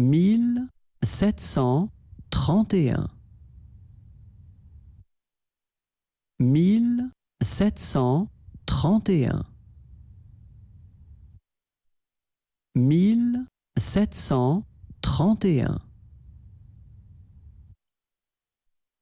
mille sept cent trente et un mille sept cent trente et un mille sept cent trente et un